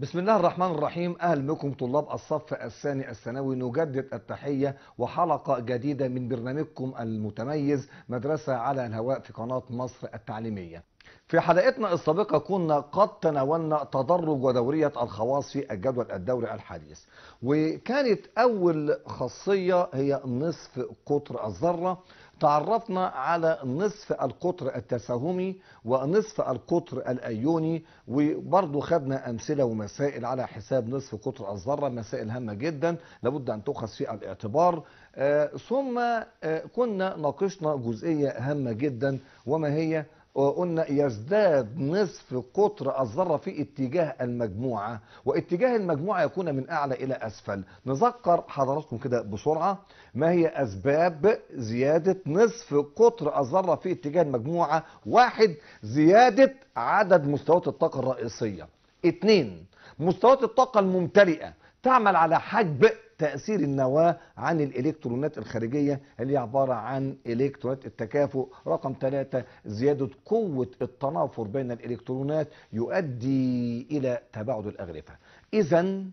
بسم الله الرحمن الرحيم اهلا بكم طلاب الصف الثاني الثانوي نجدد التحيه وحلقه جديده من برنامجكم المتميز مدرسه على الهواء في قناه مصر التعليميه. في حلقتنا السابقه كنا قد تناولنا تدرج ودوريه الخواص في الجدول الدوري الحديث وكانت اول خاصيه هي نصف قطر الذره تعرفنا على نصف القطر التساهمي ونصف القطر الايوني وبرضه خدنا امثله ومسائل على حساب نصف قطر الذره مسائل هامه جدا لابد ان تؤخذ في الاعتبار آه ثم آه كنا ناقشنا جزئيه هامه جدا وما هي وقلنا يزداد نصف قطر الذرة في اتجاه المجموعة واتجاه المجموعة يكون من أعلى إلى أسفل نذكر حضراتكم كده بسرعة ما هي أسباب زيادة نصف قطر الذرة في اتجاه المجموعة واحد زيادة عدد مستويات الطاقة الرئيسية اثنين مستويات الطاقة الممتلئة تعمل على حجب تأثير النواة عن الإلكترونات الخارجية اللي عبارة عن إلكترونات التكافؤ رقم ثلاثة زيادة قوة التنافر بين الإلكترونات يؤدي إلى تباعد الأغلفة إذا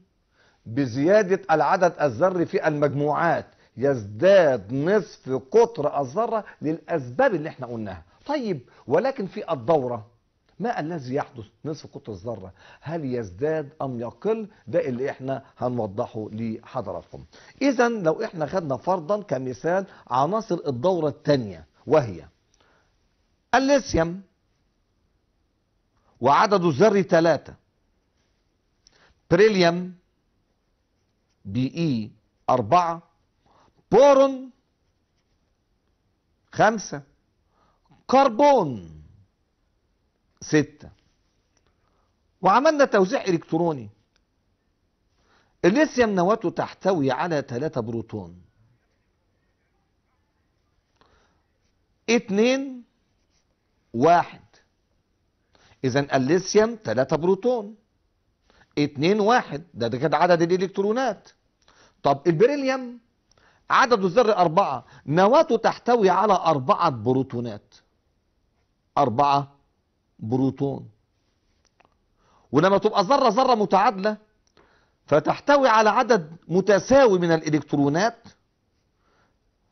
بزيادة العدد الذري في المجموعات يزداد نصف قطر الذرة للأسباب اللي احنا قلناها طيب ولكن في الدورة ما الذي يحدث نصف قطر الذرة هل يزداد أم يقل ده اللي احنا هنوضحه لحضراتكم إذا لو احنا خدنا فرضا كمثال عناصر الدورة الثانية وهي الليثيوم وعدد الذري ثلاثة بريليوم بي اي أربعة بورون خمسة كربون ستة وعملنا توزيع إلكتروني الليثيوم نواته تحتوي على ثلاثة بروتون اتنين واحد إذا الليثيوم ثلاثة بروتون اتنين واحد ده ده كده عدد الإلكترونات طب البريليوم عدد الذر أربعة نواته تحتوي على أربعة بروتونات أربعة بروتون ولما تبقى ذرة ذرة متعادلة فتحتوي على عدد متساوي من الإلكترونات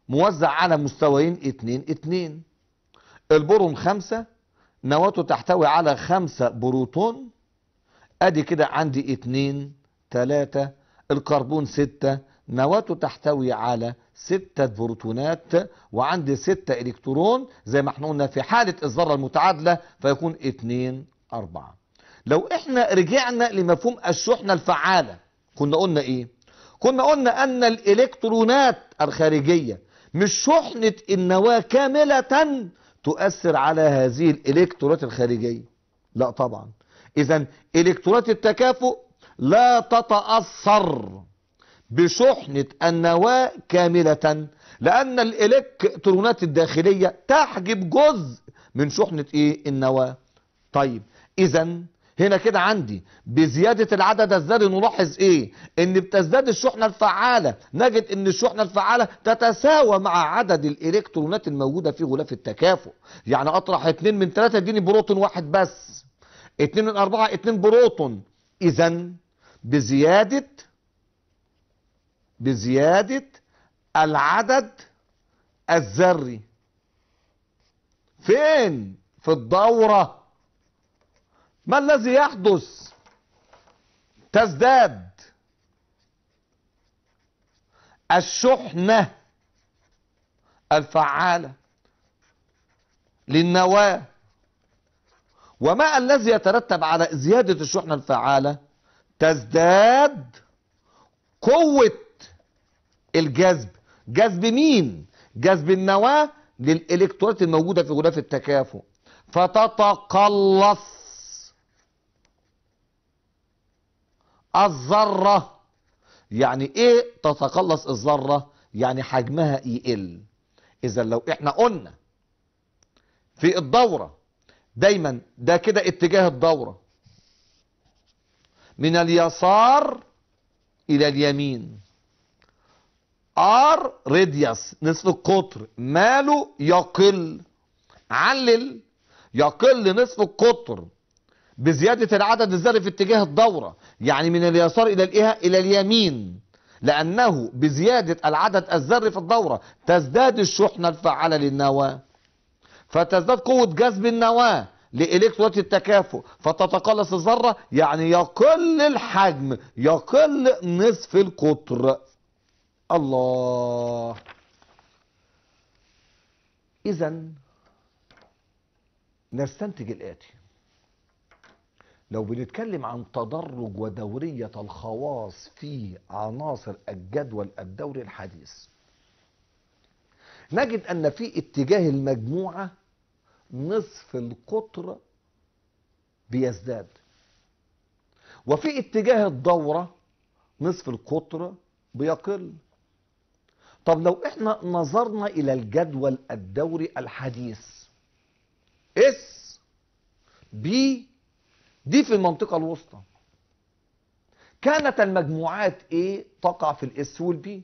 موزع على مستويين اتنين اتنين البورون خمسة نواته تحتوي على خمسة بروتون ادي كده عندي اتنين تلاتة الكربون ستة نواته تحتوي على ستة بروتونات وعندي ستة إلكترون زي ما احنا قلنا في حالة الذرة المتعادلة فيكون اتنين أربعة لو احنا رجعنا لمفهوم الشحنة الفعالة كنا قلنا ايه كنا قلنا ان الالكترونات الخارجية مش شحنة النواة كاملة تؤثر على هذه الالكترونات الخارجية لا طبعا اذا الكترونات التكافؤ لا تتأثر بشحنة النواة كاملة لأن الإلكترونات الداخلية تحجب جزء من شحنة إيه النواة طيب إذا هنا كده عندي بزيادة العدد الذري نلاحظ ايه ان بتزداد الشحنة الفعالة نجد ان الشحنة الفعالة تتساوى مع عدد الالكترونات الموجودة في غلاف التكافؤ يعني اطرح اتنين من ثلاثة اديني بروتون واحد بس اتنين من اربعة اتنين بروتون اذا بزيادة بزيادة العدد الذري فين في الدورة ما الذي يحدث تزداد الشحنة الفعالة للنواة وما الذي يترتب على زيادة الشحنة الفعالة تزداد قوة الجذب جذب مين جذب النواه للالكترونات الموجوده في غلاف التكافؤ فتتقلص الذره يعني ايه تتقلص الذره يعني حجمها يقل اذا لو احنا قلنا في الدوره دايما ده كده اتجاه الدوره من اليسار الى اليمين ار راديوس نصف القطر ماله يقل علل يقل نصف القطر بزيادة العدد الذري في اتجاه الدورة يعني من اليسار إلى الإيه إلى اليمين لأنه بزيادة العدد الذري في الدورة تزداد الشحنة الفعالة للنواة فتزداد قوة جذب النواة لإلكترونات التكافؤ فتتقلص الذرة يعني يقل الحجم يقل نصف القطر الله إذا نستنتج الآتي لو بنتكلم عن تدرج ودورية الخواص في عناصر الجدول الدوري الحديث نجد أن في اتجاه المجموعة نصف القطر بيزداد وفي اتجاه الدورة نصف القطر بيقل طب لو احنا نظرنا الى الجدول الدوري الحديث اس بي دي في المنطقة الوسطى كانت المجموعات ايه تقع في الاس والبي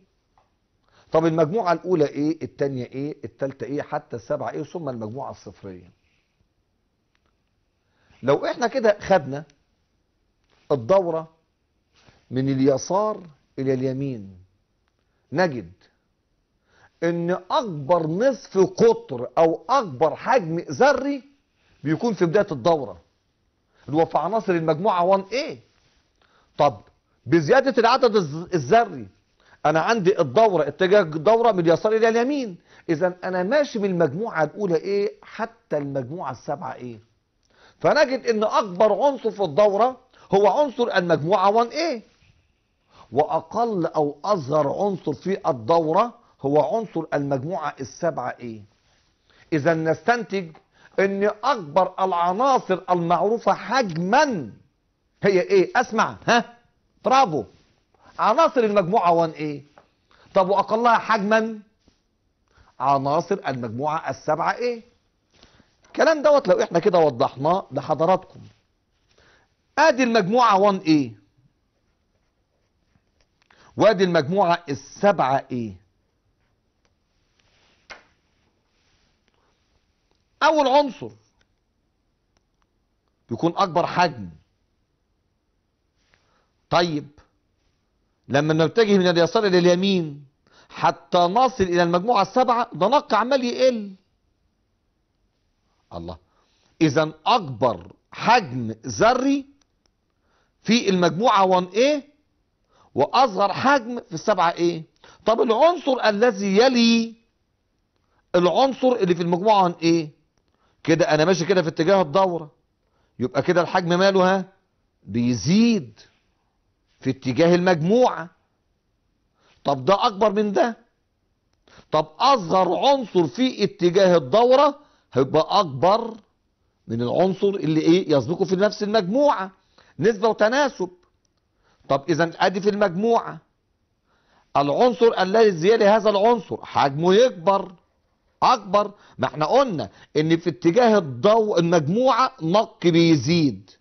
طب المجموعة الاولى ايه التانية ايه التالتة ايه حتى السابعة ايه ثم المجموعة الصفرية لو احنا كده خدنا الدورة من اليسار الى اليمين نجد ان اكبر نصف قطر او اكبر حجم ذري بيكون في بدايه الدوره اللي هو في عناصر المجموعه 1A طب بزياده العدد الذري انا عندي الدوره اتجاه الدوره من اليسار الى اليمين اذا انا ماشي من المجموعه الاولى ايه حتى المجموعه السابعه ايه فنجد ان اكبر عنصر في الدوره هو عنصر المجموعه 1A واقل او اصغر عنصر في الدوره هو عنصر المجموعة السبعة ايه اذا نستنتج ان اكبر العناصر المعروفة حجما هي ايه اسمع ها برافو عناصر المجموعة 1 ايه طب واقلها حجما عناصر المجموعة السبعة ايه الكلام دوت لو احنا كده وضحناه لحضراتكم ادي المجموعة 1 ايه وادي المجموعة السبعة ايه اول عنصر بيكون اكبر حجم طيب لما نتجه من اليسار الى اليمين حتى نصل الى المجموعه السبعه ده نق عمال يقل الله اذا اكبر حجم ذري في المجموعه 1A واصغر حجم في السبعه A طب العنصر الذي يلي العنصر اللي في المجموعه 1A كده انا ماشي كده في اتجاه الدورة يبقى كده الحجم ماله ها بيزيد في اتجاه المجموعة طب ده اكبر من ده طب اصغر عنصر في اتجاه الدورة هيبقى اكبر من العنصر اللي ايه يسبقه في نفس المجموعة نسبة وتناسب طب اذا ادي في المجموعة العنصر الذي زيادة هذا العنصر حجمه يكبر اكبر ما احنا قلنا ان في اتجاه الضوء المجموعه نق بيزيد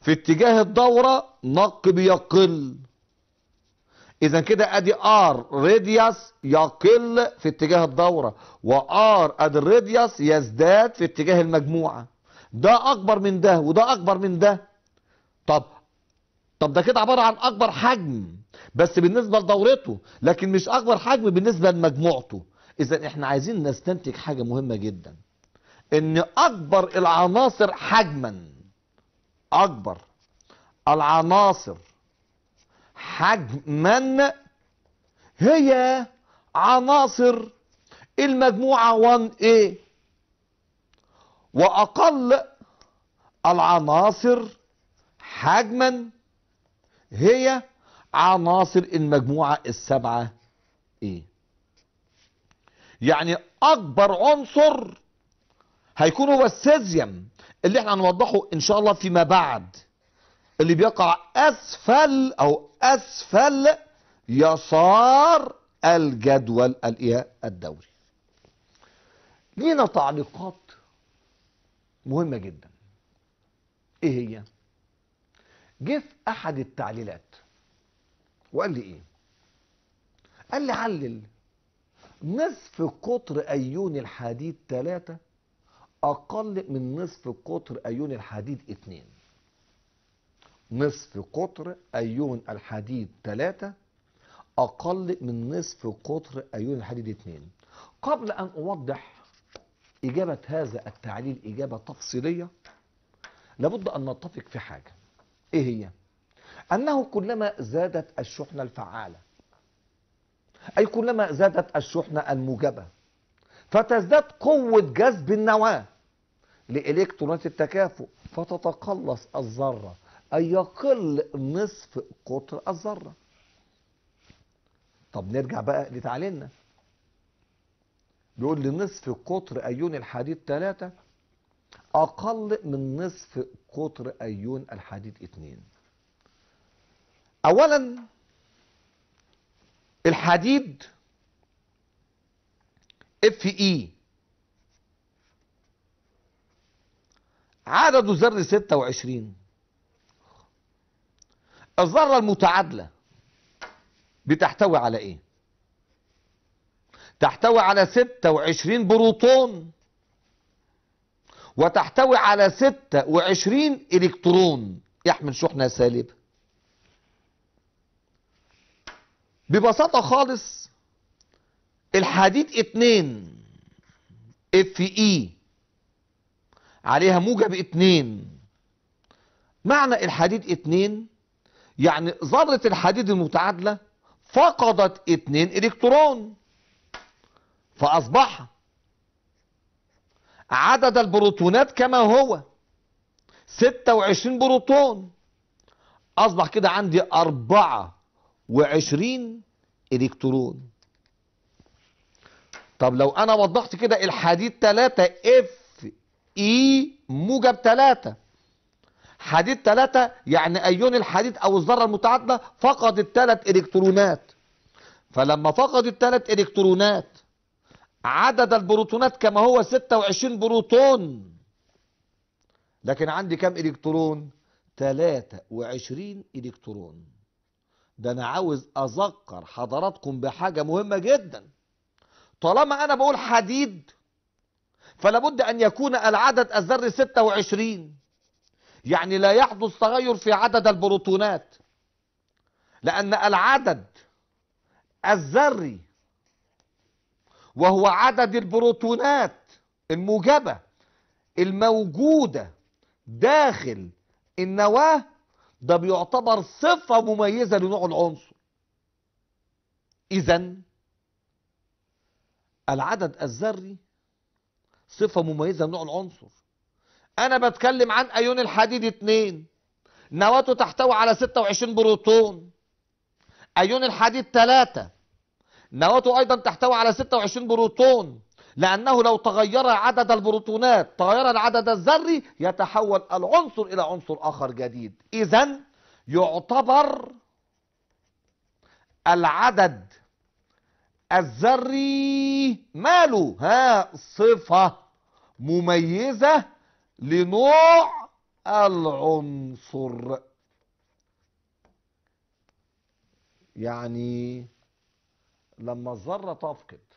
في اتجاه الدوره نق بيقل اذا كده ادي ار راديوس يقل في اتجاه الدوره وار ادي الراديوس يزداد في اتجاه المجموعه ده اكبر من ده وده اكبر من ده طب طب ده كده عباره عن اكبر حجم بس بالنسبة لدورته لكن مش اكبر حجم بالنسبة لمجموعته اذا احنا عايزين نستنتج حاجة مهمة جدا ان اكبر العناصر حجما اكبر العناصر حجما هي عناصر المجموعة 1A إيه. وأقل العناصر حجما هي عناصر المجموعة السبعة ايه يعني اكبر عنصر هيكون هو السيزيوم اللي احنا هنوضحه ان شاء الله فيما بعد اللي بيقع اسفل او اسفل يسار الجدول الايه الدوري لينا تعليقات مهمه جدا ايه هي جه في احد التعليلات وقال لي ايه قال لي علل نصف قطر ايون الحديد ثلاثة اقل من نصف قطر ايون الحديد اثنين نصف قطر ايون الحديد ثلاثة اقل من نصف قطر ايون الحديد اثنين قبل ان اوضح اجابة هذا التعليل اجابة تفصيلية لابد ان نتفق في حاجة ايه هي أنه كلما زادت الشحنة الفعالة أي كلما زادت الشحنة الموجبة فتزداد قوة جذب النواة لإلكترونات التكافؤ فتتقلص الذرة أي يقل نصف قطر الذرة طب نرجع بقى لتعليلنا بيقول لنصف قطر أيون الحديد ثلاثة أقل من نصف قطر أيون الحديد اثنين اولا الحديد اف اي e. عدد ذر 26 الذره المتعادله بتحتوي على ايه تحتوي على 26 بروتون وتحتوي على 26 الكترون يحمل شحنه سالبه ببساطة خالص الحديد اتنين اف اي e، عليها موجب اتنين معنى الحديد اتنين يعني ذرة الحديد المتعادلة فقدت اتنين الكترون فأصبح عدد البروتونات كما هو 26 بروتون أصبح كده عندي أربعة وعشرين إلكترون طب لو أنا وضحت كده الحديد تلاتة اف اي موجب تلاتة حديد تلاتة يعني أيون الحديد أو الذرة المتعادلة فقد التلات إلكترونات فلما فقد التلات إلكترونات عدد البروتونات كما هو 26 بروتون لكن عندي كم إلكترون وعشرين إلكترون ده انا عاوز اذكر حضراتكم بحاجه مهمه جدا طالما انا بقول حديد فلابد ان يكون العدد الذري 26 يعني لا يحدث تغير في عدد البروتونات لان العدد الذري وهو عدد البروتونات الموجبه الموجوده داخل النواه ده بيعتبر صفة مميزة لنوع العنصر إذا العدد الذري صفة مميزة لنوع العنصر أنا بتكلم عن أيون الحديد اتنين نواته تحتوي على 26 بروتون أيون الحديد تلاتة نواته أيضا تحتوي على 26 بروتون لأنه لو تغير عدد البروتونات تغير العدد الذري يتحول العنصر إلى عنصر آخر جديد إذا يعتبر العدد الذري ماله ها صفة مميزة لنوع العنصر يعني لما الذرة تفقد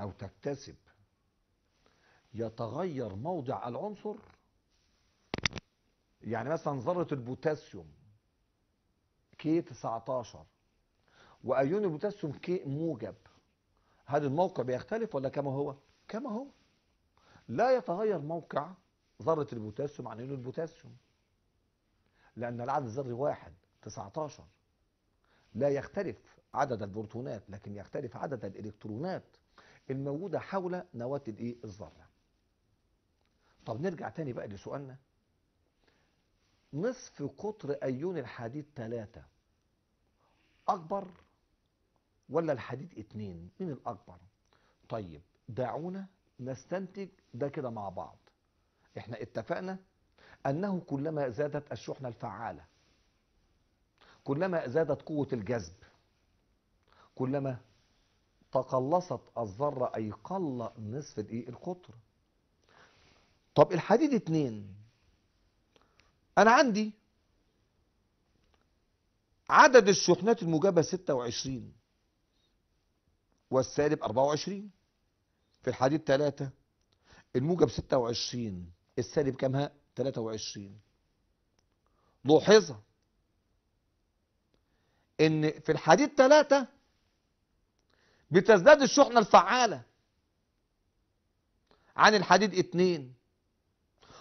أو تكتسب يتغير موضع العنصر يعني مثلا ذرة البوتاسيوم كي 19 وأيون البوتاسيوم كي موجب هل الموقع بيختلف ولا كما هو؟ كما هو لا يتغير موقع ذرة البوتاسيوم عن أيون البوتاسيوم لأن العدد الذري واحد 19 لا يختلف عدد البروتونات لكن يختلف عدد الإلكترونات الموجودة حول نواة الايه الذرة طب نرجع تاني بقى لسؤالنا نصف قطر أيون الحديد ثلاثة أكبر ولا الحديد اتنين مين الأكبر طيب دعونا نستنتج ده كده مع بعض احنا اتفقنا أنه كلما زادت الشحنة الفعالة كلما زادت قوة الجذب كلما تقلصت الذرة أي قل نصف الإيه؟ القطر طب الحديد اتنين أنا عندي عدد الشحنات الموجبة 26 والسالب 24 في الحديد 3 الموجب 26 السالب كامها 23 ملاحظة ان في الحديد 3 بتزداد الشحنة الفعالة عن الحديد اتنين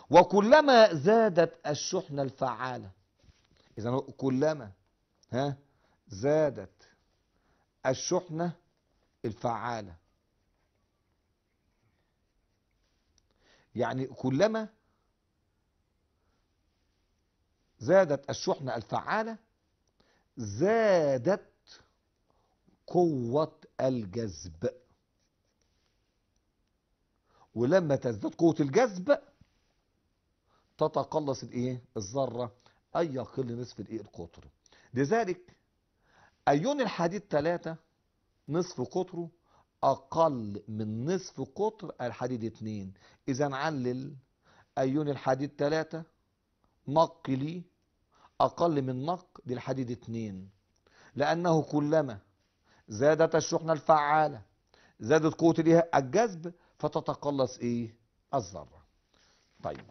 وكلما زادت الشحنة الفعالة إذا كلما ها زادت الشحنة الفعالة يعني كلما زادت الشحنة الفعالة زادت قوة الجذب ولما تزداد قوة الجذب تتقلص الايه الذرة اي يقل نصف الايه القطر لذلك أيون الحديد ثلاثة نصف قطره أقل من نصف قطر الحديد اثنين إذا علل أيون الحديد ثلاثة نق لي أقل من نق للحديد اثنين لأنه كلما زادت الشحنة الفعالة زادت قوة ليها الجذب فتتقلص ايه الذرة طيب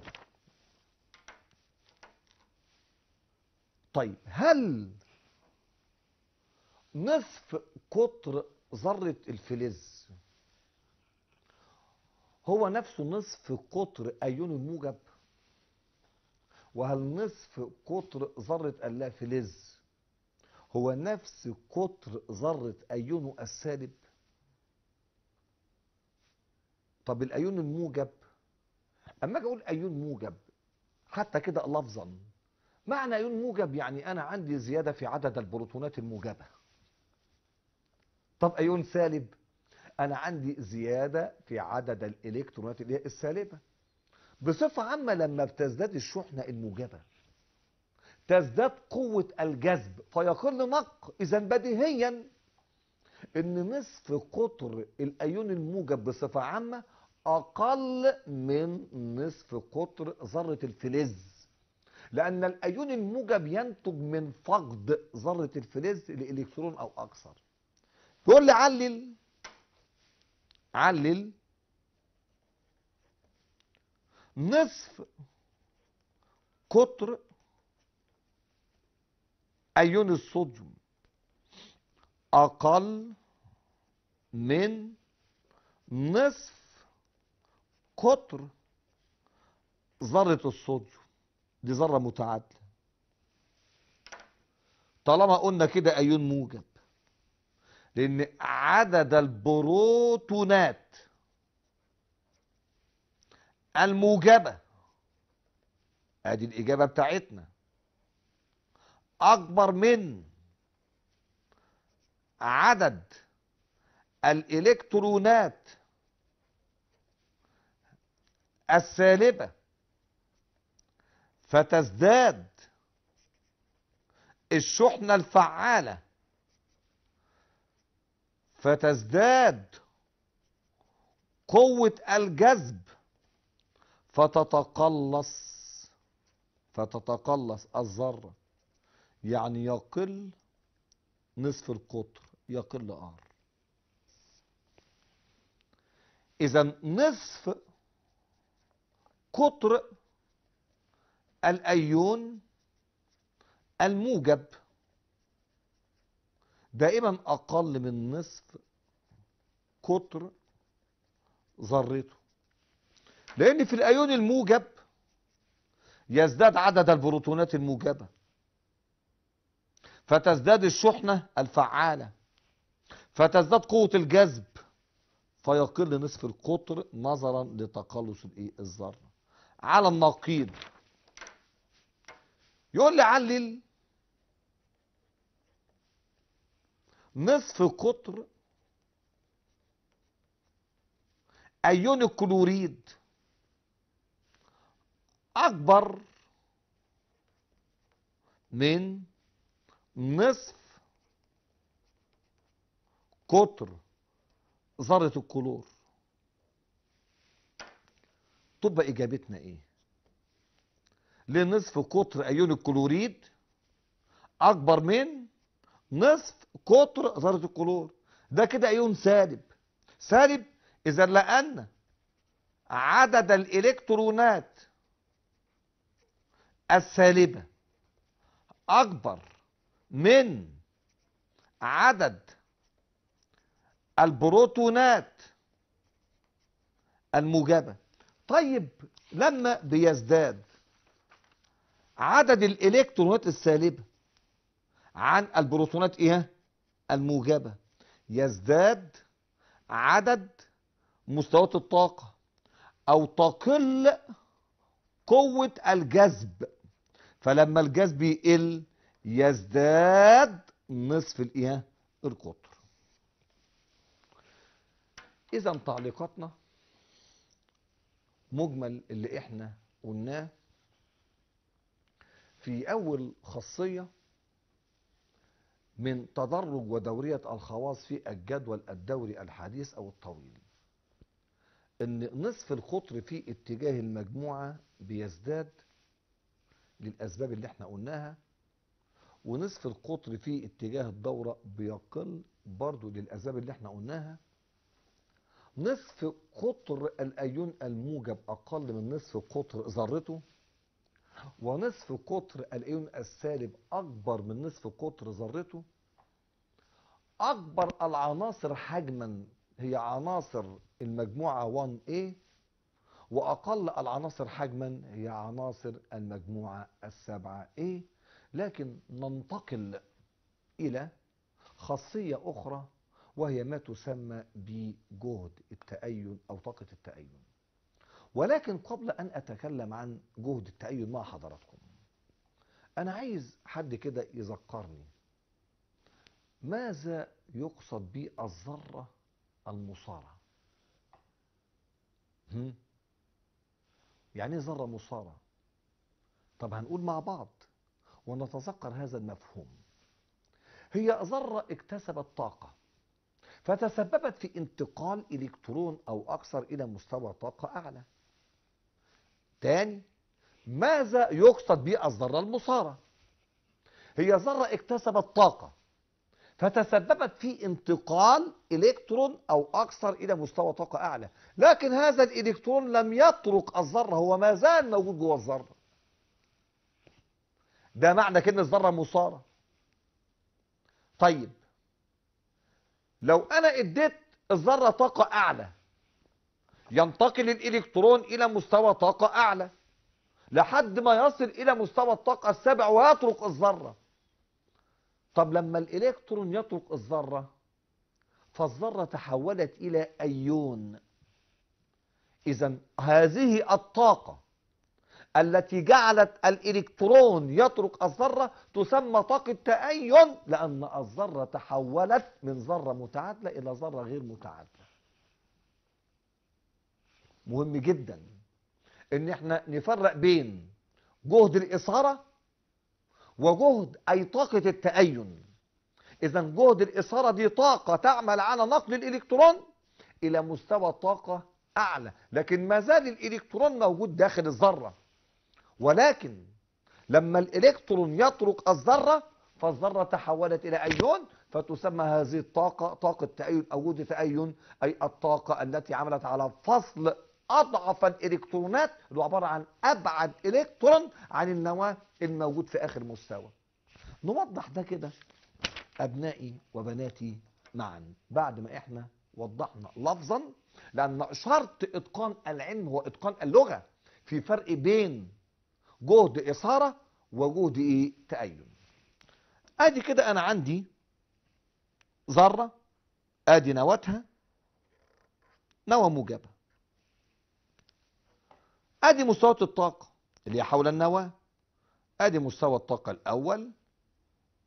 طيب هل نصف قطر ذرة الفلز هو نفسه نصف قطر أيون الموجب وهل نصف قطر ذرة اللافلز هو نفس قطر ذرة أيونه السالب طب الأيون الموجب أما أجي أقول أيون موجب حتى كده لفظا معنى أيون موجب يعني أنا عندي زيادة في عدد البروتونات الموجبة طب أيون سالب أنا عندي زيادة في عدد الإلكترونات اللي هي السالبة بصفة عامة لما بتزداد الشحنة الموجبة تزداد قوة الجذب فيقل نق إذا بديهيا إن نصف قطر الأيون الموجب بصفة عامة أقل من نصف قطر ذرة الفلز لأن الأيون الموجب ينتج من فقد ذرة الفلز لإلكترون أو أكثر يقول لي علل علل نصف قطر أيون الصوديوم أقل من نصف قطر ذرة الصوديوم دي ذرة متعادلة طالما قلنا كده أيون موجب لأن عدد البروتونات الموجبة ادي الاجابه بتاعتنا أكبر من عدد الإلكترونات السالبة فتزداد الشحنة الفعالة فتزداد قوة الجذب فتتقلص فتتقلص الذرة يعني يقل نصف القطر يقل ار اذا نصف قطر الايون الموجب دائما اقل من نصف قطر ذرته لان في الايون الموجب يزداد عدد البروتونات الموجبه فتزداد الشحنة الفعالة فتزداد قوة الجذب فيقل نصف القطر نظرا لتقلص الذرة على النقيض يقول لي علل نصف قطر ايون الكلوريد اكبر من نصف قطر ذرة الكلور تبقى إجابتنا إيه؟ لنصف قطر أيون الكلوريد أكبر من نصف قطر ذرة الكلور ده كده أيون سالب سالب إذا لأن عدد الإلكترونات السالبة أكبر من عدد البروتونات الموجبة طيب لما بيزداد عدد الإلكترونات السالبة عن البروتونات إيه؟ الموجبة يزداد عدد مستويات الطاقة أو تقل قوة الجذب فلما الجذب يقل يزداد نصف الايه القطر اذا تعليقاتنا مجمل اللي احنا قلناه في اول خاصيه من تدرج ودوريه الخواص في الجدول الدوري الحديث او الطويل ان نصف القطر في اتجاه المجموعه بيزداد للاسباب اللي احنا قلناها ونصف القطر في اتجاه الدورة بيقل برضو للأسباب اللي احنا قلناها نصف قطر الأيون الموجب أقل من نصف قطر ذرته ونصف قطر الأيون السالب أكبر من نصف قطر ذرته أكبر العناصر حجما هي عناصر المجموعة 1A وأقل العناصر حجما هي عناصر المجموعة السبعة A لكن ننتقل إلى خاصية أخرى وهي ما تسمى بجهد التأين أو طاقة التأين ولكن قبل أن أتكلم عن جهد التأين مع حضراتكم أنا عايز حد كده يذكرني ماذا يقصد بالذرة المصارعة يعني ايه ذرة مصارعة طب هنقول مع بعض ونتذكر هذا المفهوم هي ذرة اكتسبت طاقة فتسببت في انتقال إلكترون أو أكثر إلى مستوى طاقة أعلى تاني ماذا يقصد به الذرة المصارة هي ذرة اكتسبت طاقة فتسببت في انتقال إلكترون أو أكثر إلى مستوى طاقة أعلى لكن هذا الإلكترون لم يطرق الذرة هو ما زال موجود جوه الذرة ده معنى كده الذره مصارة طيب لو أنا اديت الذرة طاقة أعلى ينتقل الإلكترون إلى مستوى طاقة أعلى لحد ما يصل إلى مستوى الطاقة السابع ويترك الذرة طب لما الإلكترون يترك الذرة فالذرة تحولت إلى أيون إذا هذه الطاقة التي جعلت الإلكترون يترك الذرة تسمى طاقة تأين لأن الذرة تحولت من ذرة متعادلة إلى ذرة غير متعادلة مهم جدا ان احنا نفرق بين جهد الإثارة وجهد أي طاقة التأين إذا جهد الإثارة دي طاقة تعمل على نقل الإلكترون إلى مستوى طاقة أعلى لكن ما زال الإلكترون موجود داخل الذرة ولكن لما الإلكترون يطرق الذرة فالذرة تحولت إلى أيون فتسمى هذه الطاقة طاقة تأين أو وجود تأين أي الطاقة التي عملت على فصل أضعف الإلكترونات اللي عبارة عن أبعد إلكترون عن النواة الموجود في آخر مستوى نوضح ده كده أبنائي وبناتي معا بعد ما إحنا وضحنا لفظا لأن شرط إتقان العلم هو إتقان اللغة في فرق بين جهد إثارة وجهد إيه تأين أدي كده أنا عندي ذرة أدي نواتها نوى موجبة أدي مستوى الطاقة اللي هي حول النواة أدي مستوى الطاقة الأول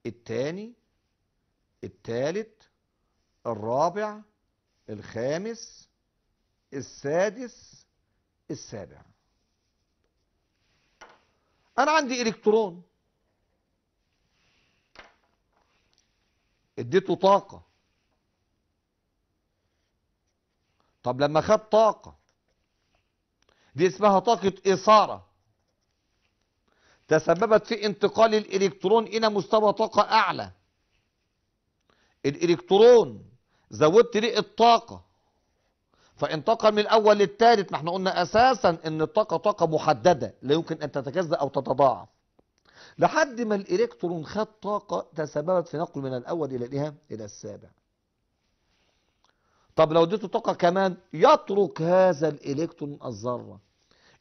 الثاني الثالث الرابع الخامس السادس السابع أنا عندي إلكترون اديته طاقة طب لما خد طاقة دي اسمها طاقة إثارة تسببت في انتقال الإلكترون إلى مستوى طاقة أعلى الإلكترون زودت ليه الطاقة فانتقل من الاول للثالث ما احنا قلنا اساسا ان الطاقه طاقه محدده لا يمكن ان تتجزا او تتضاعف لحد ما الالكترون خد طاقه تسببت في نقله من الاول الى الايه الى السابع طب لو اديته طاقه كمان يترك هذا الالكترون الذره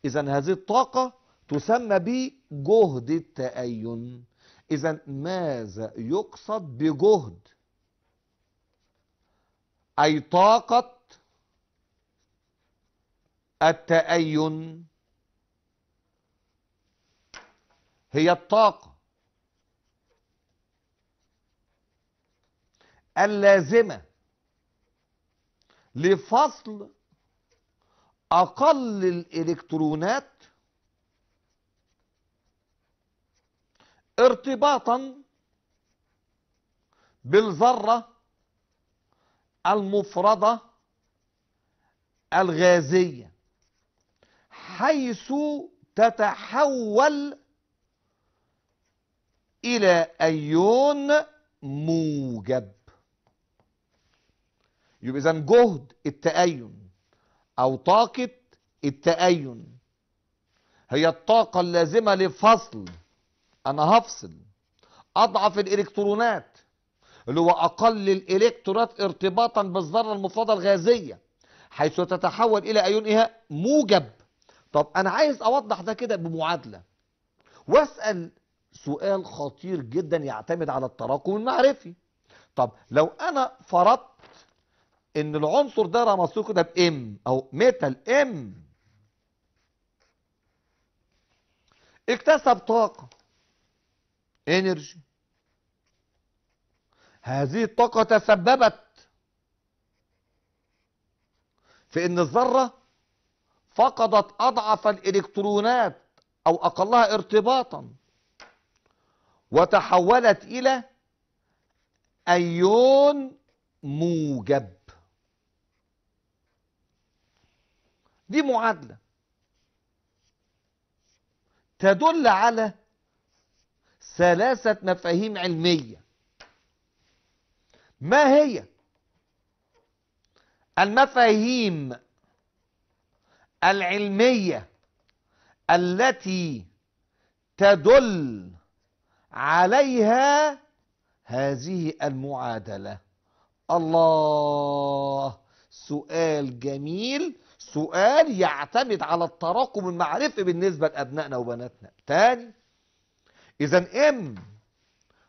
اذا هذه الطاقه تسمى بجهد التأين اذا ماذا يقصد بجهد اي طاقه التأين هي الطاقة اللازمة لفصل أقل الإلكترونات ارتباطا بالذرة المفردة الغازية حيث تتحول إلى أيون موجب يبقى إذا جهد التأين أو طاقة التأين هي الطاقة اللازمة لفصل أنا هفصل أضعف الإلكترونات اللي هو أقل الإلكترونات ارتباطا بالذرة المفردة الغازية حيث تتحول إلى أيون إيها موجب طب أنا عايز أوضح ده كده بمعادلة وأسأل سؤال خطير جدا يعتمد على التراكم المعرفي طب لو أنا فرضت إن العنصر ده رمزته كده بإم أو ميتال إم اكتسب طاقة انرجي هذه الطاقة تسببت في ان الذرة فقدت أضعف الإلكترونات أو أقلها ارتباطا وتحولت إلى أيون موجب دي معادلة تدل على ثلاثة مفاهيم علمية ما هي المفاهيم العلمية التي تدل عليها هذه المعادلة الله سؤال جميل سؤال يعتمد على التراكم المعرفي بالنسبة لأبنائنا وبناتنا تاني إذا إم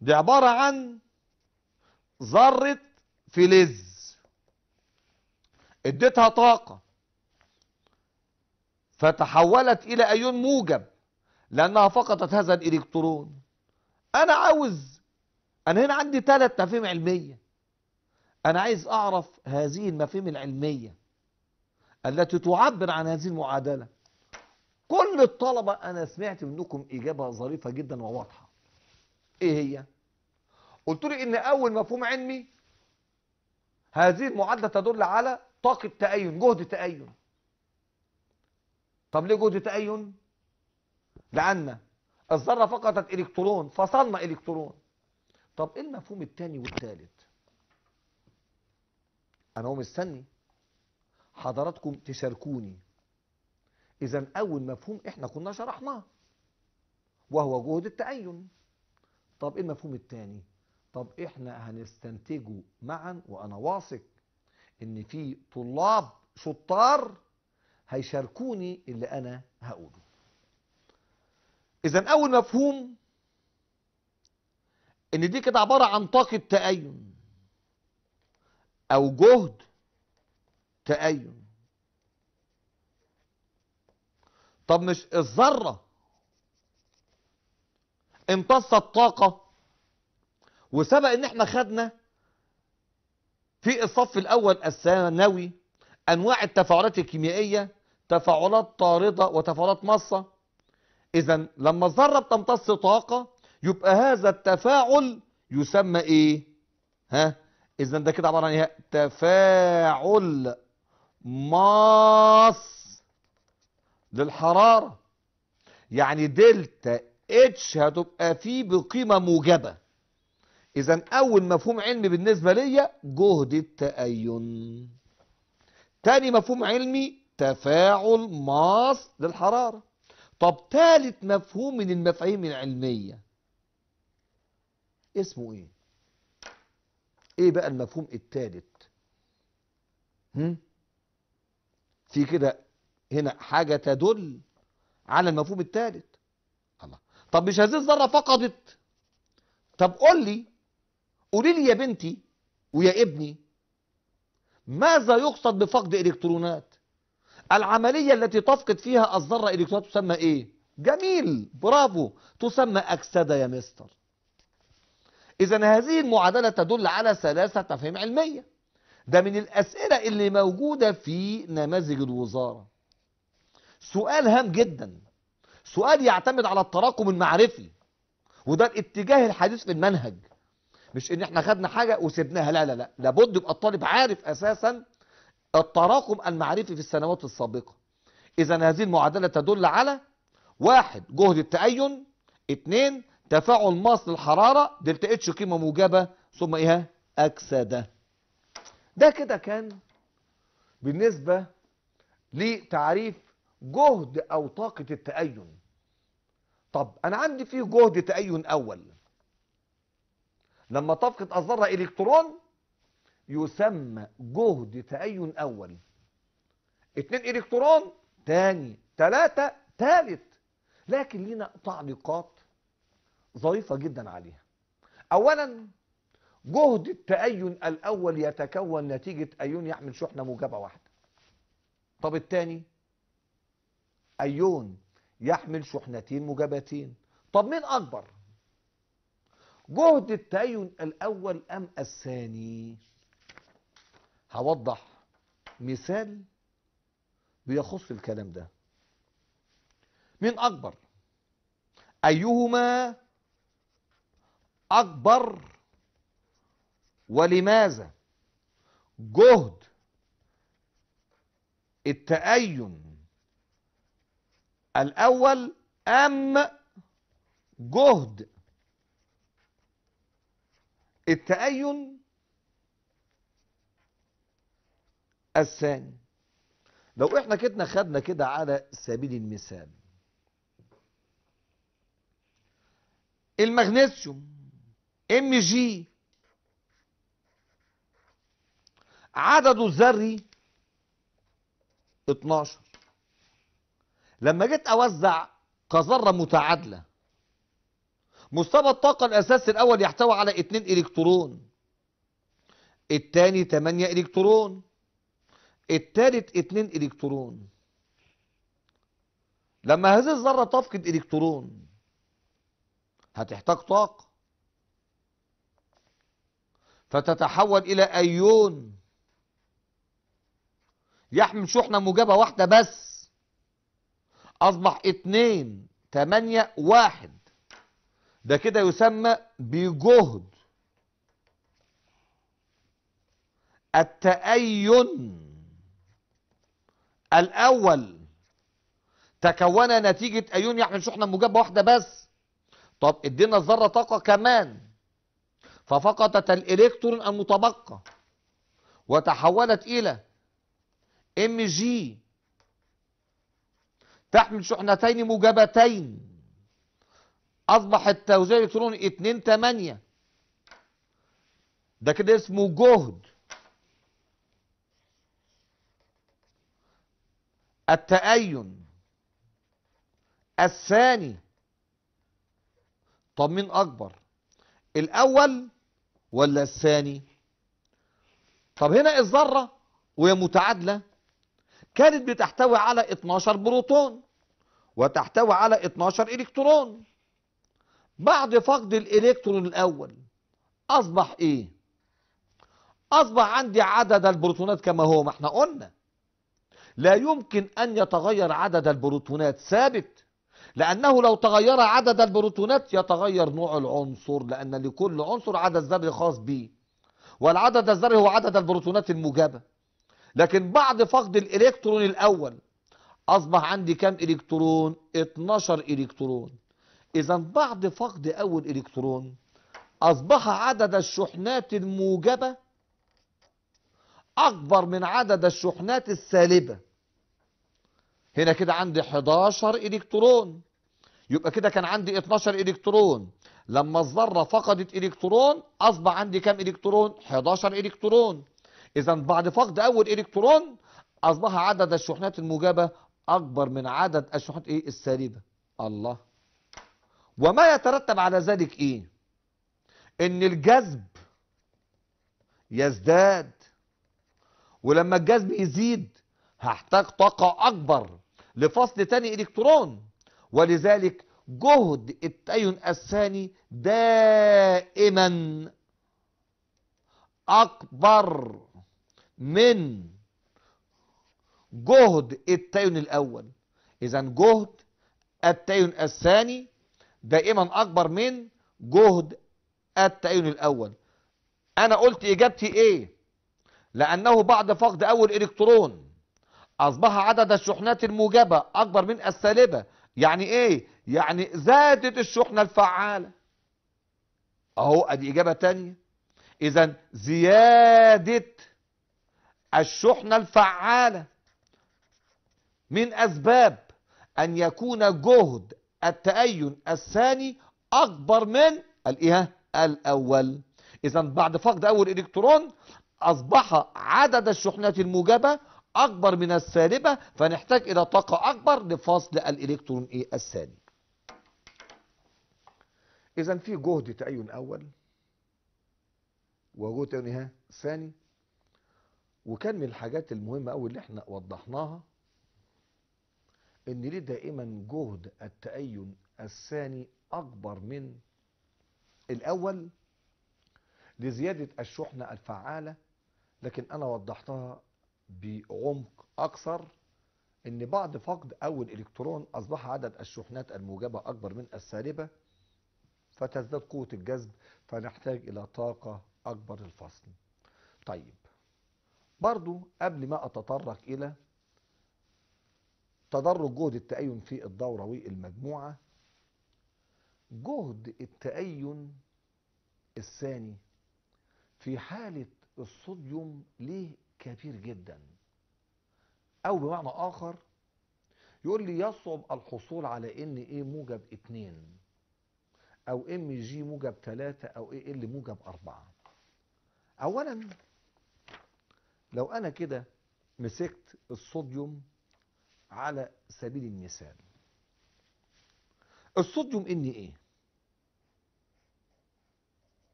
دي عبارة عن ذرة فلز اديتها طاقة فتحولت إلى أيون موجب لأنها فقدت هذا الإلكترون أنا عاوز أنا هنا عندي ثلاث مفاهيم علمية أنا عايز أعرف هذه المفاهيم العلمية التي تعبر عن هذه المعادلة كل الطلبة أنا سمعت منكم إجابة ظريفة جدا وواضحة إيه هي؟ قلت لي إن أول مفهوم علمي هذه المعادلة تدل على طاقة تأين جهد تأين طب ليه جهد تأين لأن الذرة فقدت إلكترون فصلنا إلكترون طب إيه المفهوم الثاني والثالث أنا هو مستني حضراتكم تشاركوني إذا أول مفهوم إحنا كنا شرحناه وهو جهد التأين طب إيه المفهوم الثاني طب إحنا هنستنتجه معا وأنا واثق إن في طلاب شطار هيشاركوني اللي أنا هقوله إذا أول مفهوم إن دي كده عبارة عن طاقة تأين أو جهد تأين طب مش الذرة امتصت طاقة وسبق ان احنا خدنا في الصف الاول الثانوي أنواع التفاعلات الكيميائية تفاعلات طاردة وتفاعلات مصة إذا لما الذرة بتمتص طاقة يبقى هذا التفاعل يسمى إيه؟ ها؟ إذا ده كده عبارة عن إيه؟ تفاعل ماس للحرارة يعني دلتا اتش هتبقى فيه بقيمة موجبة إذا أول مفهوم علمي بالنسبة ليا جهد التأين تاني مفهوم علمي تفاعل ماس للحرارة طب تالت مفهوم من المفاهيم العلمية اسمه ايه ايه بقى المفهوم التالت هم؟ في كده هنا حاجة تدل على المفهوم التالت الله طب مش هذه الذرة فقدت طب قول لي قولي لي يا بنتي ويا ابني ماذا يقصد بفقد إلكترونات العملية التي تفقد فيها الذرة إلكترونات تسمى إيه جميل برافو تسمى أكسدة يا مستر إذا هذه المعادلة تدل على سلاسة تفهيم علمية ده من الأسئلة اللي موجودة في نماذج الوزارة سؤال هام جدا سؤال يعتمد على التراكم المعرفي وده الاتجاه الحديث في المنهج مش ان احنا خدنا حاجه وسبناها لا لا لا لابد يبقى الطالب عارف اساسا التراكم المعرفي في السنوات السابقه اذا هذه المعادله تدل على واحد جهد التأين اثنين تفاعل ماس للحرارة دلتا اتش قيمة موجبة ثم ايه اكسدة ده كده كان بالنسبة لتعريف جهد او طاقة التأين طب انا عندي فيه جهد تأين اول لما تفقد الذرة إلكترون يسمى جهد تأين أول اتنين إلكترون تاني تلاتة تالت لكن لينا تعليقات ظريفة جدا عليها أولا جهد التأين الأول يتكون نتيجة أيون يحمل شحنة موجبة واحدة طب الثاني أيون يحمل شحنتين موجبتين طب مين أكبر جهد التأين الأول أم الثاني هوضح مثال بيخص الكلام ده مين أكبر أيهما أكبر ولماذا جهد التأين الأول أم جهد التأين الثاني لو احنا كدنا خدنا كده على سبيل المثال المغنيسيوم ام جي عدده الذري 12 لما جيت اوزع كذره متعادله مستوى الطاقة الأساسي الأول يحتوي على 2 إلكترون التاني 8 إلكترون التالت 2 إلكترون لما هذه الذرة تفقد إلكترون هتحتاج طاقة فتتحول إلى أيون يحمل شحنة موجبة واحدة بس أصبح اتنين تمانية واحد ده كده يسمى بجهد التأين الأول تكون نتيجة أيون يحمل يعني شحنة موجبة واحدة بس طب ادينا الذرة طاقة كمان ففقدت الإلكترون المتبقى وتحولت إلى ام جي تحمل شحنتين موجبتين اصبح التوزيع الالكتروني 2 8 ده كده اسمه جهد التأين الثاني طب مين اكبر الاول ولا الثاني طب هنا الذره وهي متعادله كانت بتحتوي على 12 بروتون وتحتوي على 12 الكترون بعد فقد الإلكترون الأول أصبح إيه؟ أصبح عندي عدد البروتونات كما هو ما احنا قلنا لا يمكن أن يتغير عدد البروتونات ثابت لأنه لو تغير عدد البروتونات يتغير نوع العنصر لأن لكل عنصر عدد ذري خاص به والعدد الذري هو عدد البروتونات الموجبة لكن بعد فقد الإلكترون الأول أصبح عندي كم إلكترون؟ 12 إلكترون إذا بعد فقد أول إلكترون أصبح عدد الشحنات الموجبة أكبر من عدد الشحنات السالبة هنا كده عندي 11 إلكترون يبقى كده كان عندي 12 إلكترون لما الذرة فقدت إلكترون أصبح عندي كام إلكترون؟ 11 إلكترون إذا بعد فقد أول إلكترون أصبح عدد الشحنات الموجبة أكبر من عدد الشحنات إيه السالبة الله وما يترتب على ذلك ايه ان الجذب يزداد ولما الجذب يزيد هحتاج طاقة اكبر لفصل تاني الكترون ولذلك جهد التأين الثاني دائما اكبر من جهد التأين الاول اذا جهد التأين الثاني دائما أكبر من جهد التأين الأول أنا قلت إجابتي إيه لأنه بعد فقد أول إلكترون أصبح عدد الشحنات الموجبة أكبر من السالبة يعني إيه يعني زادت الشحنة الفعالة أهو أدي إجابة تانية إذا زيادة الشحنة الفعالة من أسباب أن يكون جهد التأين الثاني أكبر من الإيه الأول إذا بعد فقد أول إلكترون أصبح عدد الشحنات الموجبة أكبر من السالبة فنحتاج إلى طاقة أكبر لفصل الإلكترون إيه الثاني إذا في جهد تأين أول وجهد تأين إيه؟ ثاني وكان من الحاجات المهمة أوي اللي احنا وضحناها ان ليه دائما جهد التأين الثاني اكبر من الاول لزيادة الشحنة الفعالة لكن انا وضحتها بعمق اكثر ان بعد فقد اول الكترون اصبح عدد الشحنات الموجبة اكبر من السالبة فتزداد قوة الجذب فنحتاج الى طاقة اكبر للفصل طيب برضو قبل ما اتطرق الى تدرج جهد التأين في الدورة والمجموعة جهد التأين الثاني في حالة الصوديوم ليه كبير جدا أو بمعنى آخر يقول لي يصعب الحصول على ان ايه موجب اتنين او ام جي موجب تلاتة او ايه ال موجب اربعة اولا لو انا كده مسكت الصوديوم على سبيل المثال الصوديوم ان ايه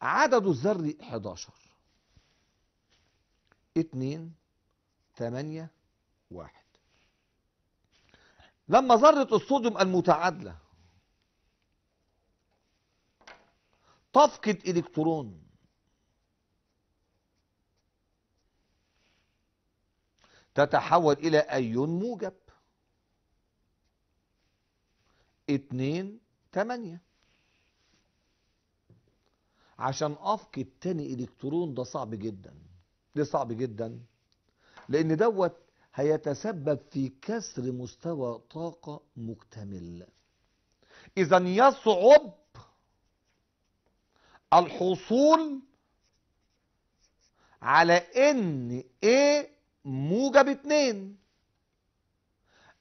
عدد الذري 11 2 8 1 لما ذرة الصوديوم المتعادلة تفقد الكترون تتحول إلى أيون موجب اتنين تمانية عشان أفقد تاني إلكترون ده صعب جدا ليه صعب جدا؟ لأن دوت هيتسبب في كسر مستوى طاقة مكتمل إذا يصعب الحصول على ان ايه موجب اتنين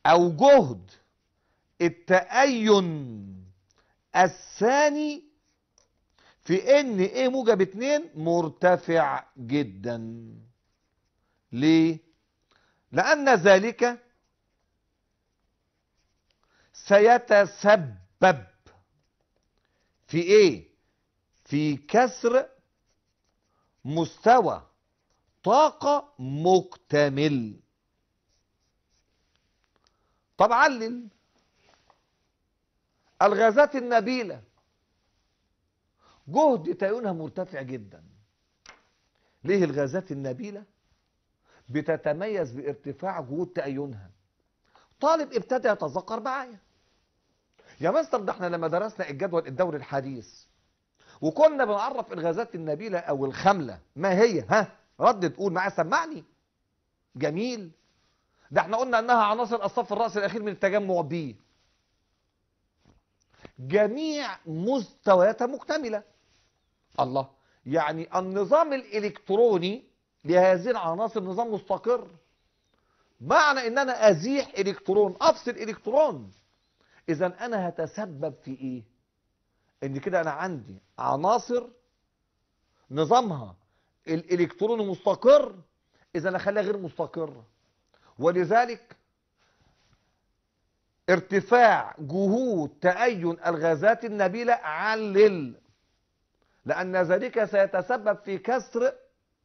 او جهد التأين الثاني في ان ايه موجب اتنين مرتفع جدا ليه لان ذلك سيتسبب في ايه في كسر مستوى طاقة مكتمل طب علل الغازات النبيلة جهد تيونها مرتفع جدا ليه الغازات النبيلة بتتميز بارتفاع جهود تأيونها طالب ابتدى يتذكر معايا يا مستر ده احنا لما درسنا الجدول الدوري الحديث وكنا بنعرف الغازات النبيلة او الخاملة ما هي ها رد تقول معايا سمعني جميل ده احنا قلنا انها عناصر الصف الرأس الاخير من التجمع بي جميع مستوياتها مكتملة الله يعني النظام الالكتروني لهذه العناصر نظام مستقر معنى ان انا ازيح الكترون افصل الكترون اذا انا هتسبب في ايه ان كده انا عندي عناصر نظامها الالكترون مستقر اذا اخليها غير مستقره ولذلك ارتفاع جهود تأين الغازات النبيلة علل لأن ذلك سيتسبب في كسر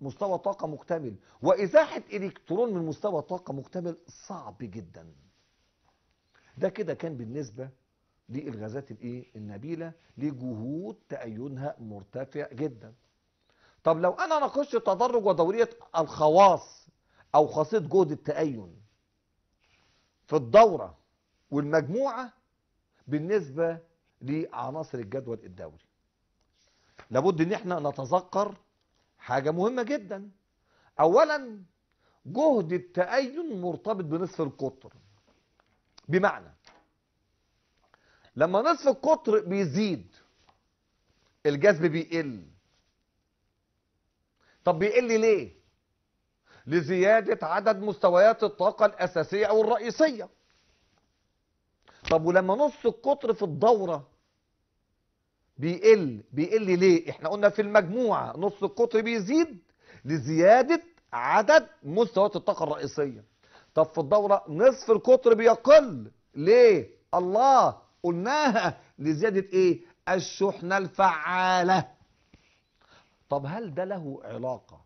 مستوى طاقة مكتمل وإزاحة إلكترون من مستوى طاقة مكتمل صعب جدا ده كده كان بالنسبة للغازات النبيلة لجهود تأينها مرتفع جدا طب لو انا ناقشت التدرج ودورية الخواص او خاصية جهد التأين في الدورة والمجموعة بالنسبة لعناصر الجدول الدوري لابد ان احنا نتذكر حاجة مهمة جدا اولا جهد التأين مرتبط بنصف القطر بمعنى لما نصف القطر بيزيد الجذب بيقل طب بيقل ليه لزيادة عدد مستويات الطاقة الأساسية أو الرئيسية طب ولما نص القطر في الدورة بيقل بيقل ليه احنا قلنا في المجموعة نص القطر بيزيد لزيادة عدد مستويات الطاقة الرئيسية طب في الدورة نصف القطر بيقل ليه الله قلناها لزيادة ايه الشحنة الفعالة طب هل ده له علاقة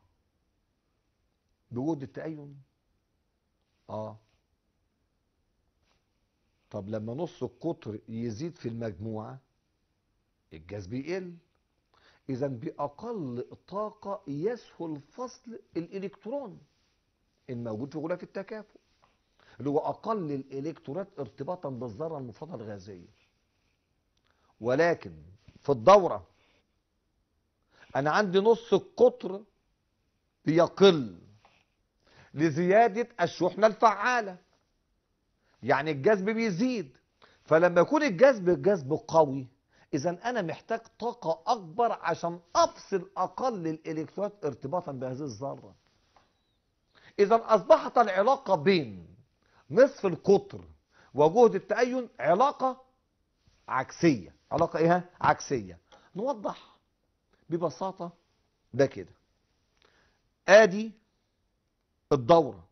بوجود التأين اه طب لما نص القطر يزيد في المجموعة الجذب يقل إذا بأقل طاقة يسهل فصل الإلكترون الموجود في غلاف التكافؤ اللي هو أقل الإلكترونات ارتباطا بالذرة المفرطة الغازية ولكن في الدورة انا عندي نص القطر بيقل لزيادة الشحنة الفعالة يعني الجذب بيزيد فلما يكون الجذب جذب قوي اذا انا محتاج طاقة اكبر عشان افصل اقل الالكترونات ارتباطا بهذه الذرة اذا اصبحت العلاقة بين نصف القطر وجهد التأين علاقة عكسية علاقة ايه عكسية نوضح ببساطة ده كده ادي الدورة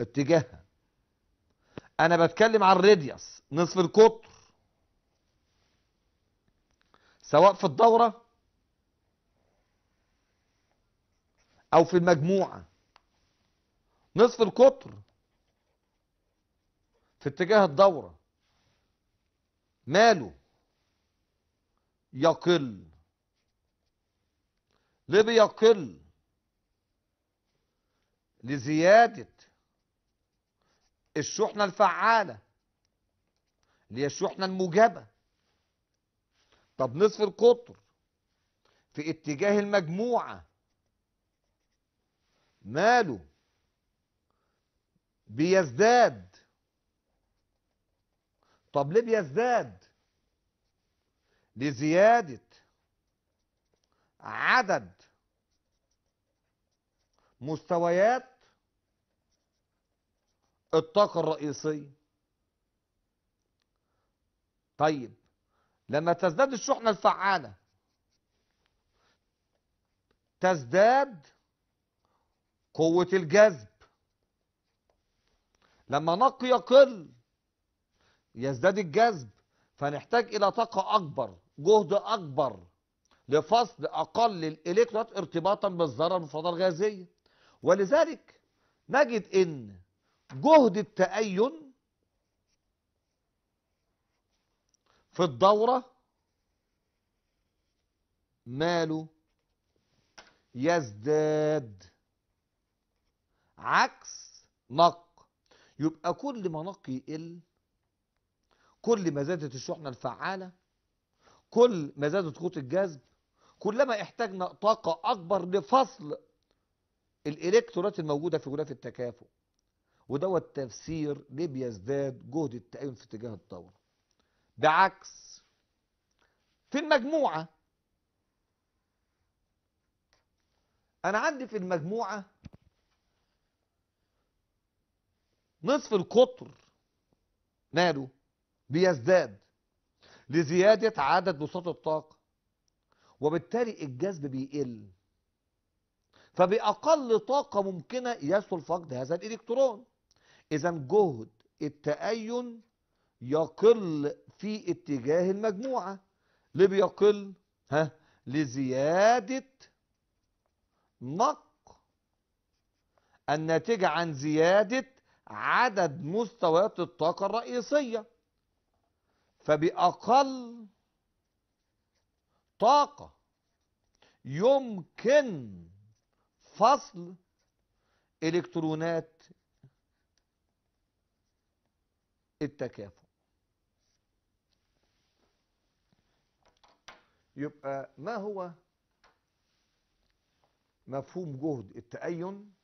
اتجاهها انا بتكلم عن الراديوس نصف القطر سواء في الدورة او في المجموعة نصف القطر في اتجاه الدورة ماله يقل ليه بيقل لزيادة الشحنة الفعالة اللي هي الشحنة الموجبة طب نصف القطر في اتجاه المجموعة ماله بيزداد طب ليه بيزداد لزيادة عدد مستويات الطاقة الرئيسية طيب لما تزداد الشحنة الفعالة تزداد قوة الجذب لما نقي يقل يزداد الجذب فنحتاج إلى طاقة أكبر جهد أكبر لفصل أقل الإلكترونات ارتباطا بالذرة المفرده الغازية ولذلك نجد أن جهد التأين في الدورة ماله يزداد عكس نق يبقى كل ما نق يقل كل ما زادت الشحنة الفعالة كل ما زادت قوه الجذب كلما احتاجنا طاقة أكبر لفصل الإلكترونات الموجودة في غلاف التكافؤ ودوت تفسير ليه بيزداد جهد التأين في اتجاه الدورة بعكس في المجموعة أنا عندي في المجموعة نصف القطر ماله بيزداد لزيادة عدد بساط الطاقة وبالتالي الجذب بيقل فبأقل طاقة ممكنة يسهل فقد هذا الإلكترون إذا جهد التأين يقل في اتجاه المجموعة ليه بيقل ها لزيادة نق الناتجة عن زيادة عدد مستويات الطاقة الرئيسية فبأقل طاقة يمكن فصل إلكترونات التكافؤ يبقى ما هو مفهوم جهد التأين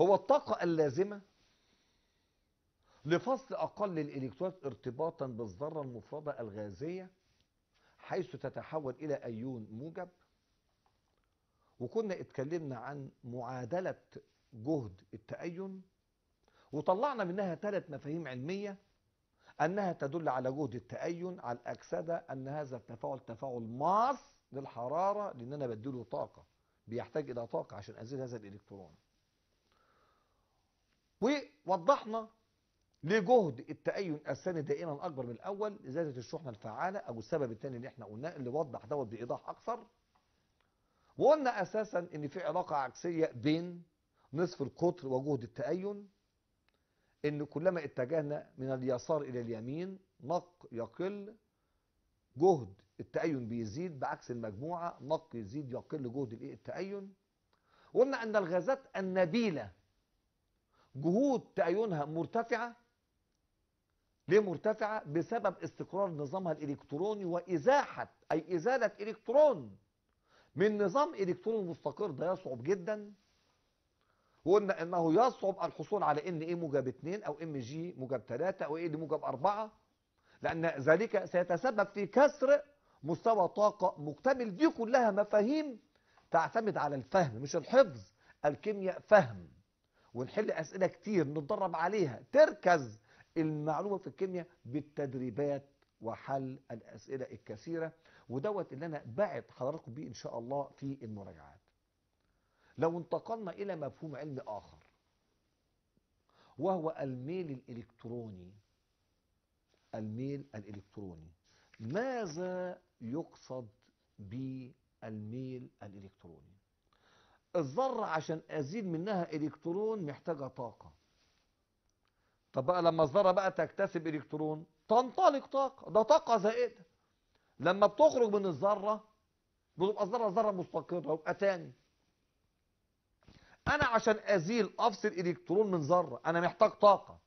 هو الطاقة اللازمة لفصل أقل الإلكترونات ارتباطا بالذرة المفردة الغازية حيث تتحول إلى أيون موجب وكنا اتكلمنا عن معادلة جهد التأين وطلعنا منها ثلاث مفاهيم علمية أنها تدل على جهد التأين على الأكسدة أن هذا التفاعل تفاعل ماس للحرارة لأن أنا بديله طاقة بيحتاج إلى طاقة عشان أزيل هذا الإلكترون ووضحنا لجهد التأين الثاني دائما أكبر من الأول إزالة الشحنة الفعالة أو السبب الثاني اللي احنا قلناه اللي وضح دوت بإيضاح أكثر وقلنا أساسا إن في علاقة عكسية بين نصف القطر وجهد التأين إن كلما اتجهنا من اليسار إلى اليمين نق يقل جهد التأين بيزيد بعكس المجموعة نق يزيد يقل جهد التأين قلنا أن الغازات النبيلة جهود تأينها مرتفعة ليه مرتفعة؟ بسبب استقرار نظامها الإلكتروني وإزاحة أي إزالة إلكترون من نظام إلكتروني مستقر ده يصعب جدا وقلنا إنه يصعب الحصول على إن إيه موجب 2 أو إم جي موجب 3 أو إيه موجب 4 لأن ذلك سيتسبب في كسر مستوى طاقة مكتمل دي كلها مفاهيم تعتمد على الفهم مش الحفظ الكيمياء فهم ونحل أسئلة كتير نتدرب عليها تركز المعلومه في الكيمياء بالتدريبات وحل الاسئله الكثيره ودوت اللي انا بعد حضراتكم بيه ان شاء الله في المراجعات. لو انتقلنا الى مفهوم علمي اخر وهو الميل الالكتروني. الميل الالكتروني. ماذا يقصد بالميل الالكتروني؟ الذره عشان ازيد منها الكترون محتاجه طاقه. طب بقى لما الذرة بقى تكتسب إلكترون تنطلق طاقة ده طاقة زائدة لما بتخرج من الذرة بتبقى الذرة ذرة مستقرة وبقى تاني أنا عشان أزيل أفصل إلكترون من ذرة أنا محتاج طاقة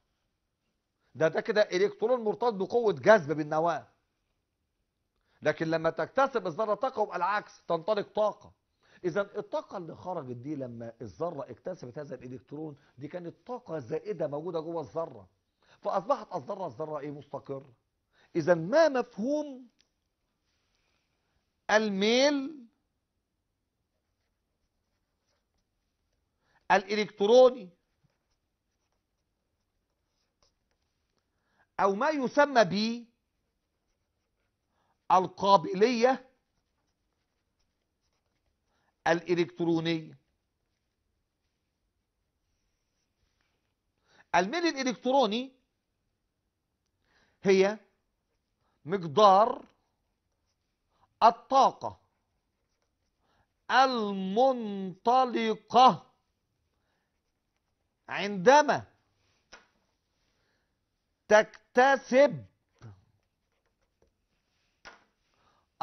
ده ده كده إلكترون مرتبط بقوة جذب بالنواة لكن لما تكتسب الذرة طاقة يبقى العكس تنطلق طاقة اذا الطاقه اللي خرجت دي لما الذره اكتسبت هذا الالكترون دي كانت طاقه زائده موجوده جوه الذره فاصبحت الذره الذره ايه مستقر اذا ما مفهوم الميل الالكتروني او ما يسمى ب القابليه الإلكترونية الميل الإلكتروني هي مقدار الطاقة المنطلقة عندما تكتسب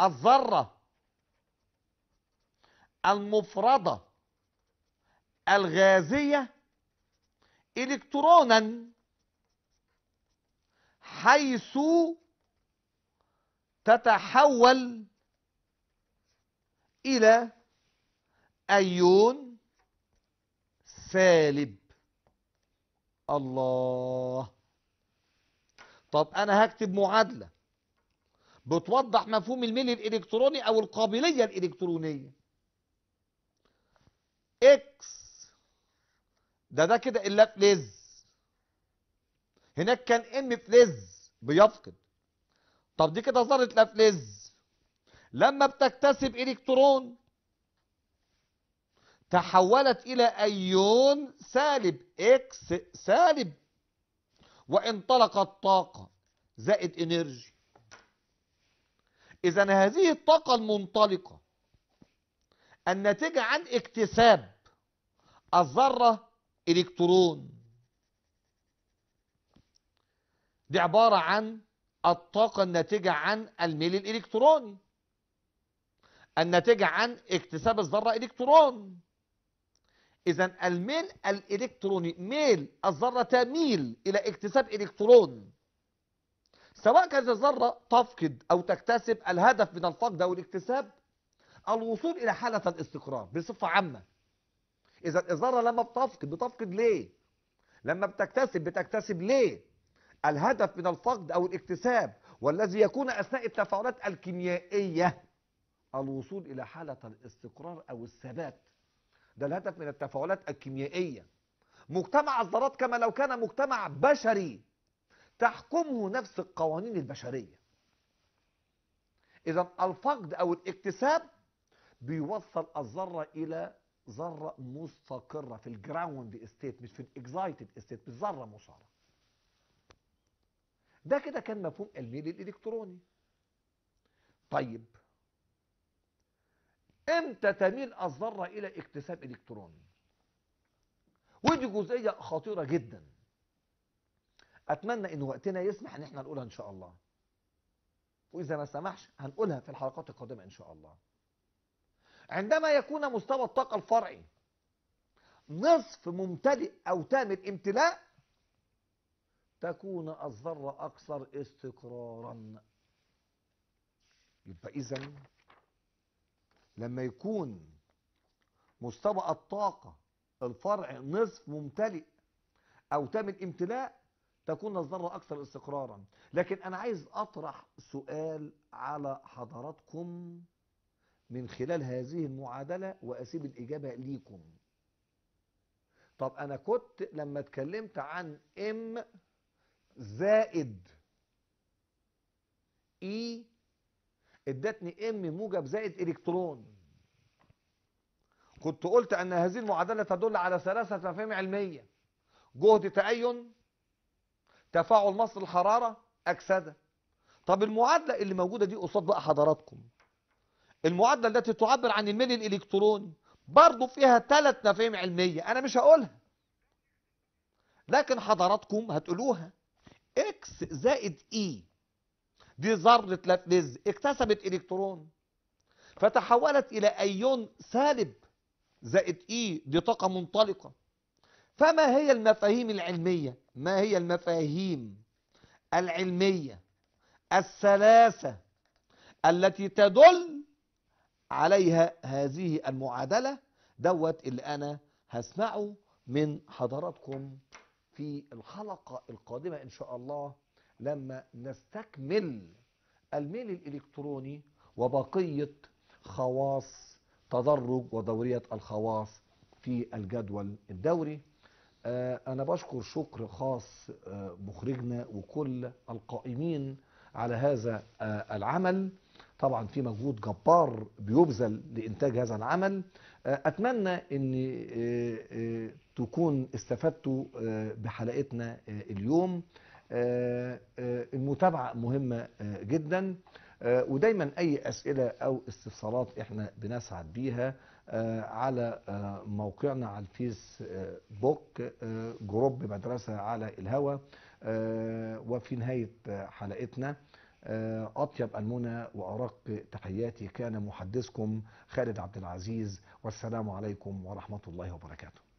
الذرة المفردة الغازية إلكترونا حيث تتحول إلى أيون سالب الله طب أنا هكتب معادلة بتوضح مفهوم الميل الإلكتروني أو القابلية الإلكترونية اكس ده ده كده الا فلز هناك كان ام فلز بيفقد طب دي كده ظهرت لا لما بتكتسب الكترون تحولت الى ايون سالب اكس سالب وانطلقت طاقه زائد انرجي اذا هذه الطاقه المنطلقه الناتجة عن اكتساب الذرة إلكترون دي عبارة عن الطاقة الناتجة عن الميل الإلكتروني الناتجة عن اكتساب الذرة إلكترون إذا الميل الإلكتروني ميل الذرة تميل إلى اكتساب إلكترون سواء كانت الذرة تفقد أو تكتسب الهدف من الفقد أو الاكتساب الوصول إلى حالة الاستقرار بصفة عامة إذا الإزارة لما بتفقد بتفقد ليه لما بتكتسب بتكتسب ليه الهدف من الفقد أو الاكتساب والذي يكون أثناء التفاعلات الكيميائية الوصول إلى حالة الاستقرار أو الثبات ده الهدف من التفاعلات الكيميائية مجتمع الذرات كما لو كان مجتمع بشري تحكمه نفس القوانين البشرية إذا الفقد أو الاكتساب بيوصل الذره الى ذره مستقره في الجراوند ستيت مش في الاكزايتد ستيت مش ذره مساره ده كده كان مفهوم الميل الالكتروني طيب امتى تميل الذره الى اكتساب الكتروني ودي جزئيه خطيره جدا اتمنى ان وقتنا يسمح ان احنا نقولها ان شاء الله واذا ما سمحش هنقولها في الحلقات القادمه ان شاء الله عندما يكون مستوى الطاقة الفرعي نصف ممتلئ أو تام الامتلاء تكون الذرة أكثر استقرارا يبقى إذا لما يكون مستوى الطاقة الفرع نصف ممتلئ أو تام الامتلاء تكون الذرة أكثر استقرارا لكن أنا عايز أطرح سؤال على حضراتكم من خلال هذه المعادلة وأسيب الإجابة ليكم طب أنا كنت لما اتكلمت عن M زائد E ادتني M موجب زائد إلكترون كنت قلت أن هذه المعادلة تدل على ثلاثة مفاهيم علمية جهد تأين تفاعل مصر الحرارة أكسدة طب المعادلة اللي موجودة دي قصاد بقى حضراتكم المعادلة التي تعبر عن الميل الإلكتروني برضو فيها ثلاث مفاهيم علمية أنا مش هقولها لكن حضراتكم هتقولوها اكس زائد اي e دي ذرة لافلز اكتسبت الكترون فتحولت الى ايون سالب زائد اي e دي طاقة منطلقة فما هي المفاهيم العلمية ما هي المفاهيم العلمية الثلاثة التي تدل عليها هذه المعادلة دوت اللي أنا هسمعه من حضراتكم في الحلقة القادمة إن شاء الله لما نستكمل الميل الإلكتروني وبقية خواص تدرج ودورية الخواص في الجدول الدوري آه، أنا بشكر شكر خاص آه، مخرجنا وكل القائمين على هذا آه، العمل طبعا في مجهود جبار بيبذل لإنتاج هذا العمل آه، أتمنى أن آه، آه، تكون استفدتوا بحلقتنا اليوم المتابعة مهمة جدا ودايما أي أسئلة أو استفسارات إحنا بنسعد بيها على موقعنا على الفيسبوك جروب مدرسة على الهوى وفي نهاية حلقتنا آه، أطيب المنى وأرق تحياتي كان محدثكم خالد عبد العزيز والسلام عليكم ورحمة الله وبركاته